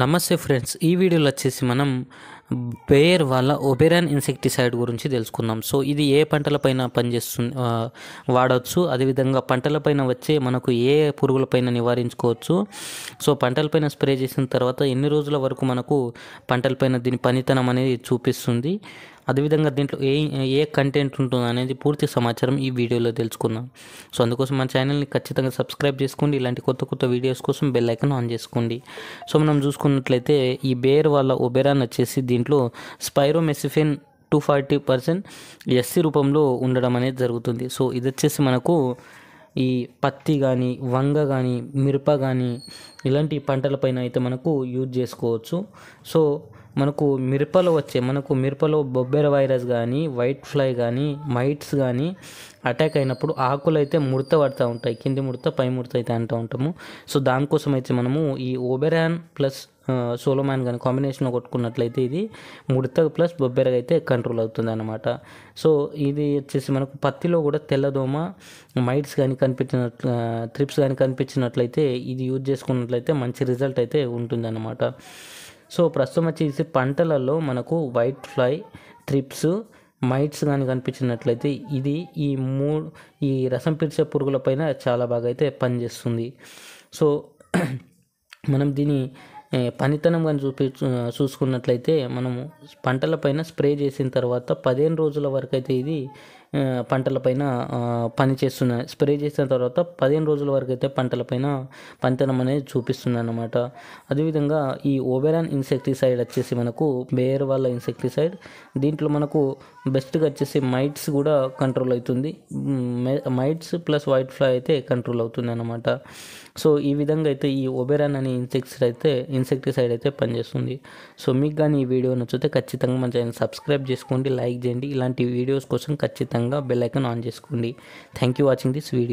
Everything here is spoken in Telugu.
నమస్తే ఫ్రెండ్స్ ఈ వీడియోలో వచ్చేసి మనం బేర్ వల్ల ఒబెరాన్ ఇన్సెక్టిసైడ్ గురించి తెలుసుకుందాం సో ఇది ఏ పంటలపైన పనిచేస్తుంది వాడవచ్చు అదేవిధంగా పంటలపైన వచ్చే మనకు ఏ పురుగులపైన నివారించుకోవచ్చు సో పంటలపైన స్ప్రే చేసిన తర్వాత ఎన్ని రోజుల వరకు మనకు పంటలపైన దీని పనితనం అనేది చూపిస్తుంది అదేవిధంగా దీంట్లో ఏ ఏ కంటెంట్ ఉంటుంది అనేది పూర్తి సమాచారం ఈ వీడియోలో తెలుసుకుందాం సో అందుకోసం మన ఛానల్ని ఖచ్చితంగా సబ్స్క్రైబ్ చేసుకోండి ఇలాంటి కొత్త కొత్త వీడియోస్ కోసం బెల్ ఐకన్ ఆన్ చేసుకోండి సో మనం చూసుకున్నట్లయితే ఈ బేర్ వాళ్ళ ఒబెరాన్ వచ్చేసి దీని దీంట్లో spiromesifen two forty percent SC రూపంలో ఉండడం అనేది జరుగుతుంది సో ఇది వచ్చేసి మనకు ఈ పత్తి కానీ వంగ కానీ మిరప కానీ ఇలాంటి పంటలపైన అయితే మనకు యూజ్ చేసుకోవచ్చు సో మనకు మిరపలో వచ్చే మనకు మిరపలో బొబ్బెర వైరస్ కానీ వైట్ ఫ్లై కానీ మైట్స్ కానీ అటాక్ అయినప్పుడు ఆకులు అయితే ముడత పడుతూ ఉంటాయి కింది ముడత పై ముడత అయితే అంటూ ఉంటాము సో దానికోసం అయితే మనము ఈ ఓబెరాన్ ప్లస్ సోలో మ్యాన్ కానీ కాంబినేషన్లో కొట్టుకున్నట్లయితే ఇది ముడత ప్లస్ బొబ్బెరగా అయితే కంట్రోల్ అవుతుంది అనమాట సో ఇది వచ్చేసి మనకు పత్తిలో కూడా తెల్లదోమ మైట్స్ కానీ కనిపించిన త్రిప్స్ కానీ కనిపించినట్లయితే ఇది యూజ్ చేసుకున్నట్లయితే మంచి రిజల్ట్ అయితే ఉంటుంది అనమాట సో ప్రస్తుతం వచ్చేసి పంటలలో మనకు వైట్ ఫ్లై త్రిప్స్ మైట్స్ కానీ కనిపించినట్లయితే ఇది ఈ మూ ఈ రసం పురుగుల పురుగులపైన చాలా బాగా అయితే పనిచేస్తుంది సో మనం దీని పనితనం కానీ చూపి చూసుకున్నట్లయితే మనము పైన స్ప్రే చేసిన తర్వాత పదిహేను రోజుల వరకు అయితే ఇది పంటలపైన పని చేస్తున్నాయి స్ప్రే చేసిన తర్వాత పదిహేను రోజుల వరకు అయితే పంటలపైన పంతనం అనేది చూపిస్తుంది అనమాట అదేవిధంగా ఈ ఓబెరాన్ ఇన్సెక్టిసైడ్ వచ్చేసి మనకు బేర్ వాళ్ళ ఇన్సెక్టిసైడ్ దీంట్లో మనకు బెస్ట్గా వచ్చేసి మైట్స్ కూడా కంట్రోల్ అవుతుంది మైట్స్ ప్లస్ వైట్ ఫ్లై అయితే కంట్రోల్ అవుతుంది అనమాట సో ఈ విధంగా అయితే ఈ ఒబెరాన్ అనే ఇన్సెక్టిసైడ్ అయితే ఇన్సెక్టిసైడ్ అయితే పనిచేస్తుంది సో మీకు కానీ ఈ వీడియో నచ్చితే ఖచ్చితంగా మన ఛానల్ సబ్స్క్రైబ్ చేసుకోండి లైక్ చేయండి ఇలాంటి వీడియోస్ కోసం ఖచ్చితంగా ఖచ్చితంగా బెల్ ఐకాన్ ఆన్ చేసుకోండి thank you watching this video